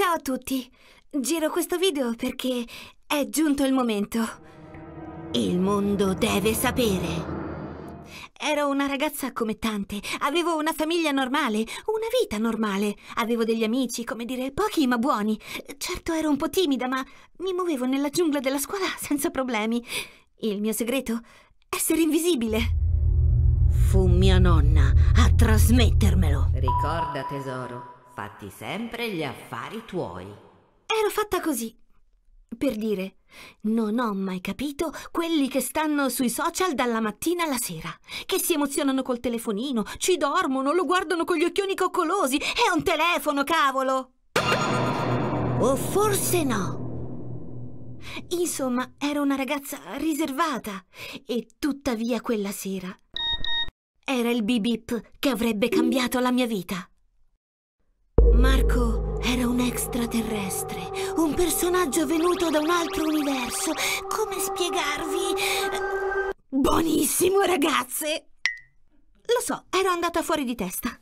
Ciao a tutti! Giro questo video perché è giunto il momento. Il mondo deve sapere. Ero una ragazza come tante, avevo una famiglia normale, una vita normale, avevo degli amici, come dire, pochi ma buoni. Certo ero un po' timida, ma mi muovevo nella giungla della scuola senza problemi. Il mio segreto? Essere invisibile. Fu mia nonna a trasmettermelo. Ricorda tesoro, fatti sempre gli affari tuoi. Ero fatta così. Per dire, non ho mai capito quelli che stanno sui social dalla mattina alla sera, che si emozionano col telefonino, ci dormono, lo guardano con gli occhioni coccolosi. È un telefono, cavolo! O forse no. Insomma, ero una ragazza riservata e tuttavia quella sera era il bip bip che avrebbe cambiato la mia vita. Marco era un extraterrestre, un personaggio venuto da un altro universo. Come spiegarvi? Buonissimo, ragazze! Lo so, ero andata fuori di testa.